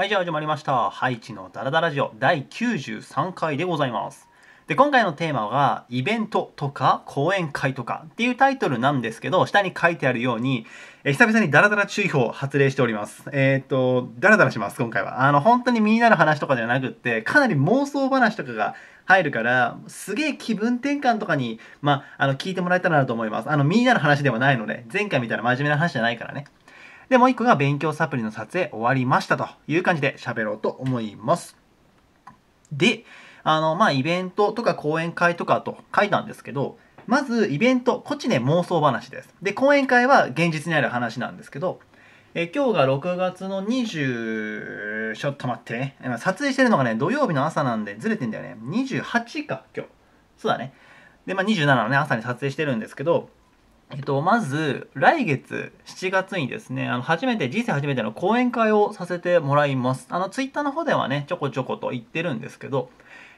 はい、じゃあ始まりました。ハイチのダラダラジオ第93回でございます。で、今回のテーマが、イベントとか講演会とかっていうタイトルなんですけど、下に書いてあるように、え久々にダラダラ注意報発令しております。えー、っと、ダラダラします、今回は。あの、本当に身になる話とかじゃなくって、かなり妄想話とかが入るから、すげえ気分転換とかに、まあ、あの、聞いてもらえたらなと思います。あの、身になる話ではないので、前回見たら真面目な話じゃないからね。で、もう一個が勉強サプリの撮影終わりましたという感じで喋ろうと思います。で、あの、まあ、イベントとか講演会とかと書いたんですけど、まずイベント、こっちね、妄想話です。で、講演会は現実にある話なんですけど、え今日が6月の20、ちょっと待ってね。撮影してるのがね、土曜日の朝なんでずれてんだよね。28か、今日。そうだね。で、まあ、27のね、朝に撮影してるんですけど、えっと、まず、来月7月にですね、あの、初めて、人生初めての講演会をさせてもらいます。あの、ツイッターの方ではね、ちょこちょこと言ってるんですけど、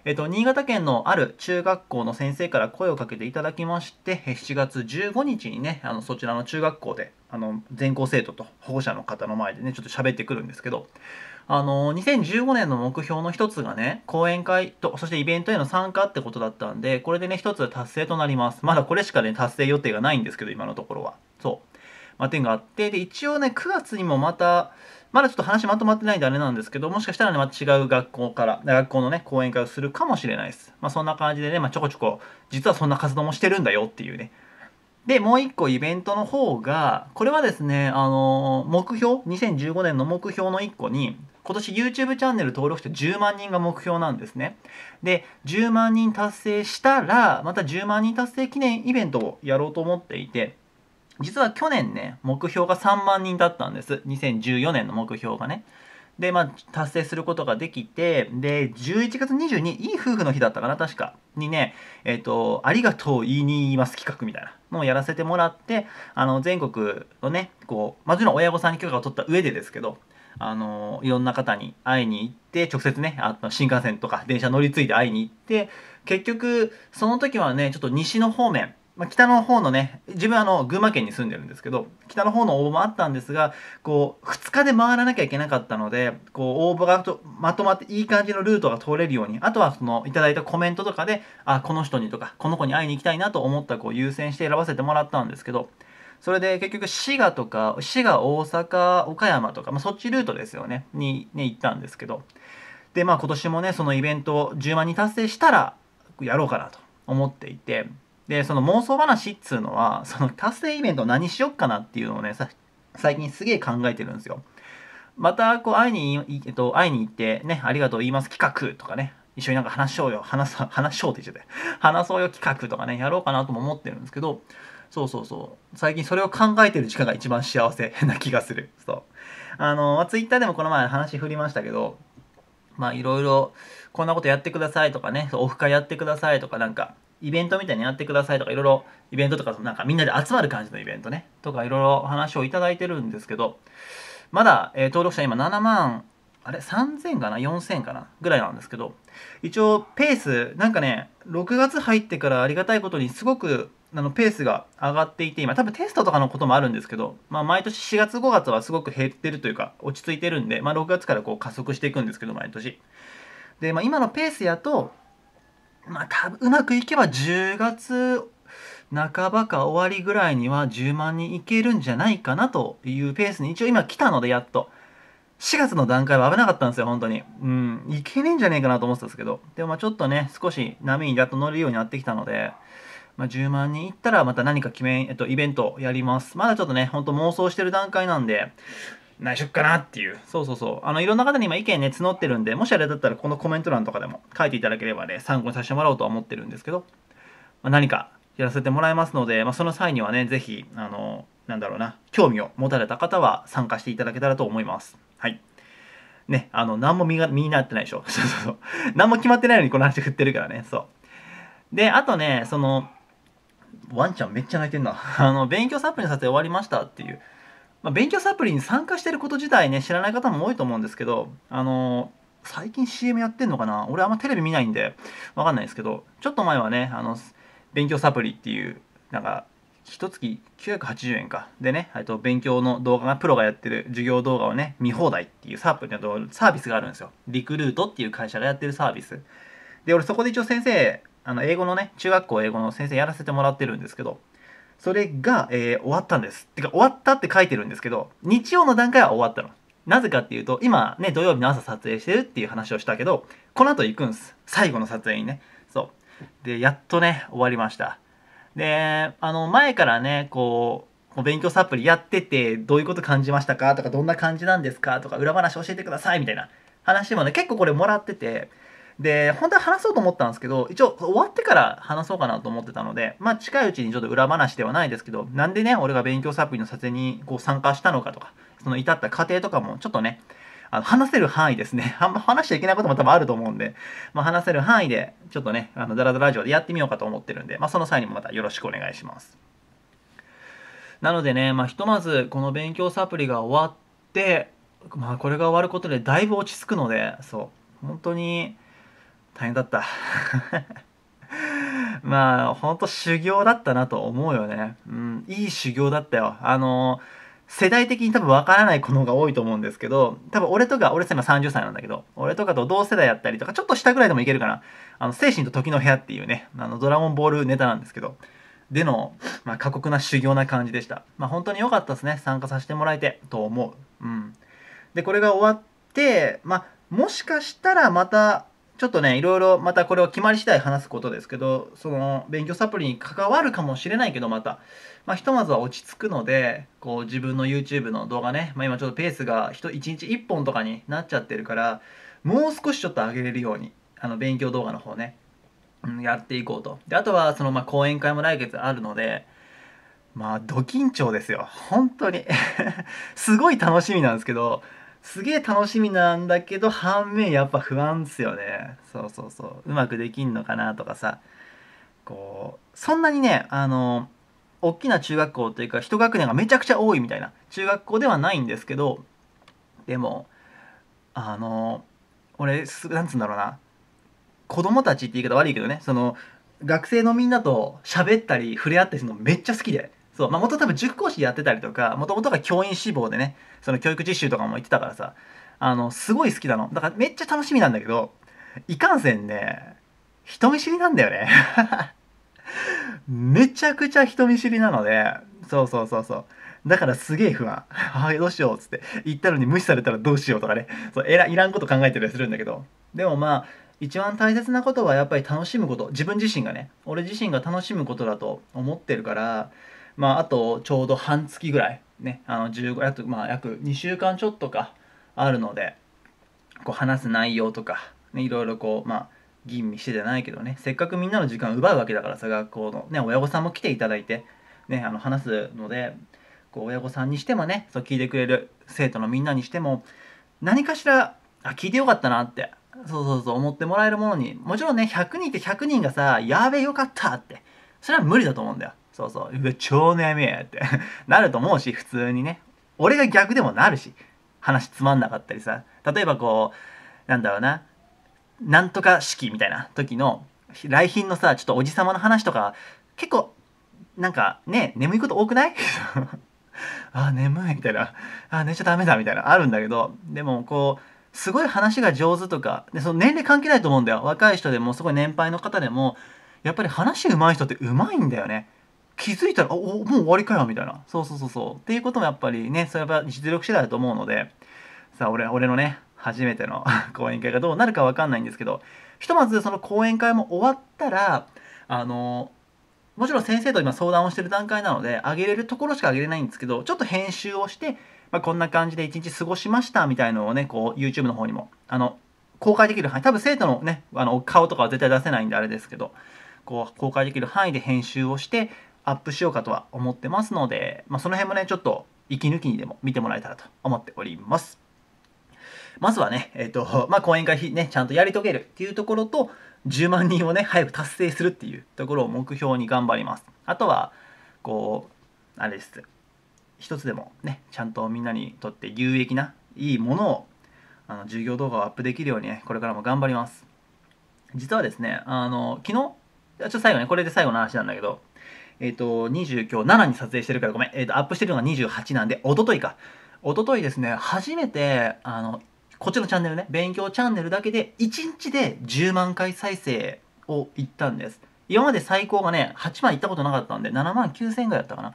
えっと、新潟県のある中学校の先生から声をかけていただきまして、7月15日にね、あの、そちらの中学校で、あの、全校生徒と保護者の方の前でね、ちょっと喋ってくるんですけど、あの、2015年の目標の一つがね、講演会と、そしてイベントへの参加ってことだったんで、これでね、一つ達成となります。まだこれしかね、達成予定がないんですけど、今のところは。そう。まあ、点があって、で、一応ね、9月にもまた、まだちょっと話まとまってないんであれなんですけど、もしかしたらね、また違う学校から、学校のね、講演会をするかもしれないです。まあ、そんな感じでね、まあ、ちょこちょこ、実はそんな活動もしてるんだよっていうね。で、もう一個イベントの方が、これはですね、あのー、目標、2015年の目標の一個に、今年 YouTube チャンネル登録者10万人が目標なんですね。で、10万人達成したら、また10万人達成記念イベントをやろうと思っていて、実は去年ね、目標が3万人だったんです。2014年の目標がね。で、まあ、達成することができて、で、11月22日、いい夫婦の日だったかな、確か。にね、えっ、ー、と、ありがとう言いに言います企画みたいなのをやらせてもらって、あの、全国のね、こう、まあ、もちろん親御さんに許可を取った上でですけど、あのいろんな方に会いに行って直接ねあ新幹線とか電車乗り継いで会いに行って結局その時はねちょっと西の方面まあ、北の方のね自分あの群馬県に住んでるんですけど北の方の応募もあったんですがこう2日で回らなきゃいけなかったのでこう応募がまとまっていい感じのルートが通れるようにあとはそのいただいたコメントとかであこの人にとかこの子に会いに行きたいなと思った子を優先して選ばせてもらったんですけどそれで結局滋賀とか滋賀大阪岡山とか、まあ、そっちルートですよねにね行ったんですけどでまあ今年もねそのイベント10万人達成したらやろうかなと思っていてでその妄想話っつうのはその達成イベント何しよっかなっていうのをね最近すげえ考えてるんですよまたこう会いに、えっと、会いに行ってねありがとう言います企画とかね一緒になんか話しようよ話う、話しようって言っちゃって話そうよ企画とかねやろうかなとも思ってるんですけどそうそうそう。最近それを考えてる時間が一番幸せ な気がする。そう。あの、まツイッターでもこの前話振りましたけど、まあいろいろこんなことやってくださいとかね、オフ会やってくださいとかなんか、イベントみたいにやってくださいとかいろいろイベントとかなんかみんなで集まる感じのイベントね、とかいろいろ話をいただいてるんですけど、まだ、えー、登録者今7万、あれ ?3000 かな ?4000 かなぐらいなんですけど、一応ペース、なんかね、6月入ってからありがたいことにすごくあのペースが上がっていて今多分テストとかのこともあるんですけど、まあ、毎年4月5月はすごく減ってるというか落ち着いてるんで、まあ、6月からこう加速していくんですけど毎年で、まあ、今のペースやと、まあ、多分うまくいけば10月半ばか終わりぐらいには10万人いけるんじゃないかなというペースに一応今来たのでやっと4月の段階は危なかったんですよ、本当に。うん、いけねえんじゃねえかなと思ってたんですけど。でもまあちょっとね、少し波にやっと乗るようになってきたので、まあ、10万人いったらまた何か決め、えっと、イベントやります。まだちょっとね、ほんと妄想してる段階なんで、内緒かなっていう。そうそうそう。あの、いろんな方に今意見ね、募ってるんで、もしあれだったらこのコメント欄とかでも書いていただければね、参考にさせてもらおうとは思ってるんですけど、まあ、何かやらせてもらいますので、まあ、その際にはね、ぜひ、あの、なんだろうな、興味を持たれた方は参加していただけたらと思います。はい。ね、あの、何も身が、身になってないでしょ。そうそうそう。何も決まってないのにこの話振ってるからね、そう。で、あとね、その、ワンちゃんめっちゃ泣いてんな。あの、勉強サプリの撮影終わりましたっていう。まあ、勉強サプリに参加してること自体ね、知らない方も多いと思うんですけど、あのー、最近 CM やってんのかな俺あんまテレビ見ないんで、わかんないですけど、ちょっと前はね、あの、勉強サプリっていう、なんか、一月980円か。でね、と勉強の動画が、プロがやってる授業動画をね、見放題っていうサプリのサービスがあるんですよ。リクルートっていう会社がやってるサービス。で、俺そこで一応先生あの英語のね中学校英語の先生やらせてもらってるんですけどそれが、えー、終わったんですてか終わったって書いてるんですけど日曜の段階は終わったのなぜかっていうと今ね土曜日の朝撮影してるっていう話をしたけどこの後行くんです最後の撮影にねそうでやっとね終わりましたであの前からねこう勉強サプリやっててどういうこと感じましたかとかどんな感じなんですかとか裏話教えてくださいみたいな話もね結構これもらっててで、本当は話そうと思ったんですけど、一応終わってから話そうかなと思ってたので、まあ近いうちにちょっと裏話ではないですけど、なんでね、俺が勉強サプリの撮影にこう参加したのかとか、その至った過程とかもちょっとね、あの話せる範囲ですね。あんま話しちゃいけないことも多分あると思うんで、まあ、話せる範囲で、ちょっとね、あのダラダラジオでやってみようかと思ってるんで、まあ、その際にもまたよろしくお願いします。なのでね、まあ、ひとまずこの勉強サプリが終わって、まあ、これが終わることでだいぶ落ち着くので、そう、本当に、大変だった まあ、ほんと修行だったなと思うよね。うん、いい修行だったよ。あの世代的に多分わからない子の方が多いと思うんですけど、多分俺とか、俺今30歳なんだけど、俺とかと同世代やったりとか、ちょっと下ぐらいでもいけるかな。あの、精神と時の部屋っていうね、あの、ドラゴンボールネタなんですけど、での、まあ、過酷な修行な感じでした。まあ、本当に良かったですね。参加させてもらえて、と思う。うん。で、これが終わって、まあ、もしかしたらまたちょっとね、いろいろまたこれを決まり次第話すことですけど、その勉強サプリに関わるかもしれないけど、また、まあ、ひとまずは落ち着くので、こう自分の YouTube の動画ね、まあ、今ちょっとペースが 1, 1日1本とかになっちゃってるから、もう少しちょっと上げれるように、あの勉強動画の方ね、うん、やっていこうと。で、あとはそのまあ講演会も来月あるので、まあ、ど緊張ですよ。本当に すごい楽しみなんですけど、すげえ楽しみなんだけど反面やっぱ不安っすよねそうそうそううまくできんのかなとかさこうそんなにねあの大きな中学校というか1学年がめちゃくちゃ多いみたいな中学校ではないんですけどでもあの俺なんつうんだろうな子供たちって言い方悪いけどねその学生のみんなと喋ったり触れ合ったりするのめっちゃ好きでそう、まあ、元多分塾講師やってたりとか、もともとが教員志望でね、その教育実習とかも行ってたからさ、あの、すごい好きなの。だからめっちゃ楽しみなんだけど、いかんせんね、人見知りなんだよね。めちゃくちゃ人見知りなので、そうそうそうそう。だからすげえ不安。はい、どうしようっつって。言ったのに無視されたらどうしようとかね。そうえらいらんこと考えてたりするんだけど。でもまあ、一番大切なことはやっぱり楽しむこと。自分自身がね、俺自身が楽しむことだと思ってるから、まあ、あとちょうど半月ぐらい、ね、あの約,、まあ、約2週間ちょっとかあるのでこう話す内容とか、ね、いろいろこう、まあ、吟味してじゃないけどねせっかくみんなの時間を奪うわけだからさ学校の、ね、親御さんも来ていただいて、ね、あの話すのでこう親御さんにしてもねそう聞いてくれる生徒のみんなにしても何かしらあ聞いてよかったなってそうそうそう思ってもらえるものにもちろんね100人って100人がさやべえよかったってそれは無理だと思うんだよそうそう、うわ、超悩みやって なると思うし、普通にね。俺が逆でもなるし、話つまんなかったりさ。例えばこう、なんだろうな、なんとか式みたいな時の、来賓のさ、ちょっとおじさまの話とか、結構、なんかね、眠いこと多くない あ、眠いみたいな。あ、寝ちゃダメだみたいな。あるんだけど、でもこう、すごい話が上手とか、で、その年齢関係ないと思うんだよ。若い人でも、すごい年配の方でも、やっぱり話上手い人って上手いんだよね。気づいたら、お、もう終わりかよ、みたいな。そうそうそうそう。っていうこともやっぱりね、それは実力次第だと思うので、さあ、俺、俺のね、初めての 講演会がどうなるかわかんないんですけど、ひとまずその講演会も終わったら、あの、もちろん先生と今相談をしてる段階なので、あげれるところしかあげれないんですけど、ちょっと編集をして、まあ、こんな感じで一日過ごしましたみたいのをね、こう YouTube の方にも、あの、公開できる範囲、多分生徒のね、あの、顔とかは絶対出せないんであれですけど、こう公開できる範囲で編集をして、アップしようかとは思ってますので、まあ、その辺もね、ちょっと息抜きにでも見てもらえたらと思っております。まずはね、えっ、ー、と、まあ、講演会ね、ちゃんとやり遂げるっていうところと、10万人をね、早く達成するっていうところを目標に頑張ります。あとは、こう、あれです。一つでもね、ちゃんとみんなにとって有益な、いいものを、あの、授業動画をアップできるようにね、これからも頑張ります。実はですね、あの、昨日、ちょっと最後ね、これで最後の話なんだけど、えっ、ー、と、20、今日7に撮影してるからごめん。えっ、ー、と、アップしてるのが28なんで、おとといか。おとといですね、初めて、あの、こっちのチャンネルね、勉強チャンネルだけで、1日で10万回再生をいったんです。今まで最高がね、8万いったことなかったんで、7万9000円ぐらいだったかな。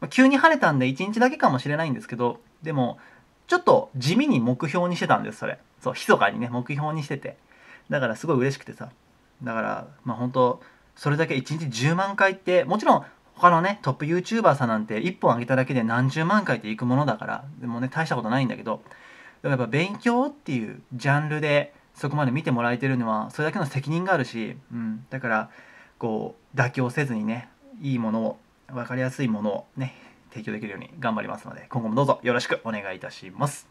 まあ、急に晴れたんで、1日だけかもしれないんですけど、でも、ちょっと地味に目標にしてたんです、それ。そう、密かにね、目標にしてて。だからすごい嬉しくてさ。だから、まあ本当それだけ1日10万回ってもちろん他のねトップ YouTuber さんなんて1本上げただけで何十万回っていくものだからでもね大したことないんだけどでもやっぱ勉強っていうジャンルでそこまで見てもらえてるのはそれだけの責任があるし、うん、だからこう妥協せずにねいいものを分かりやすいものをね提供できるように頑張りますので今後もどうぞよろしくお願いいたします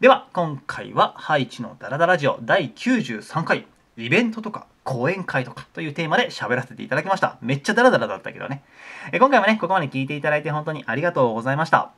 では今回はハイチのダラダラジオ第93回イベントとか講演会とかというテーマで喋らせていただきました。めっちゃダラダラだったけどね。え今回もね、ここまで聞いていただいて本当にありがとうございました。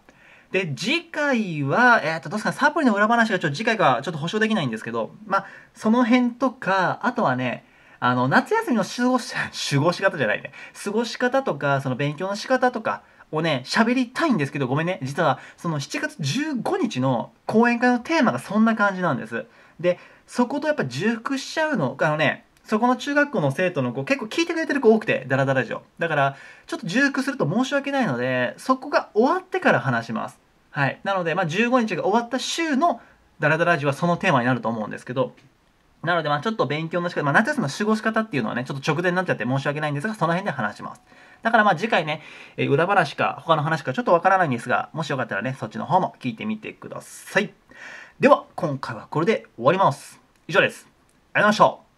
で、次回は、えっ、と、どうですか、サプリの裏話がちょっと次回からちょっと保証できないんですけど、まあ、その辺とか、あとはね、あの、夏休みの過ごし、過ごし方じゃないね。過ごし方とか、その勉強の仕方とか、をね、喋りたいんですけど、ごめんね。実は、その7月15日の講演会のテーマがそんな感じなんです。で、そことやっぱ熟しちゃうの、あのね、そこの中学校の生徒の子、結構聞いてくれてる子多くて、ダラダラ嬢。だから、ちょっと重複すると申し訳ないので、そこが終わってから話します。はい。なので、まあ、15日が終わった週のダラダラジはそのテーマになると思うんですけど、なので、まあ、ちょっと勉強の仕方、まあ、夏休みの過ごし方っていうのはね、ちょっと直前になっちゃって申し訳ないんですが、その辺で話します。だからまあ次回ね、え裏話か他の話かちょっとわからないんですが、もしよかったらね、そっちの方も聞いてみてください。では、今回はこれで終わります。以上です。ありがとうございました。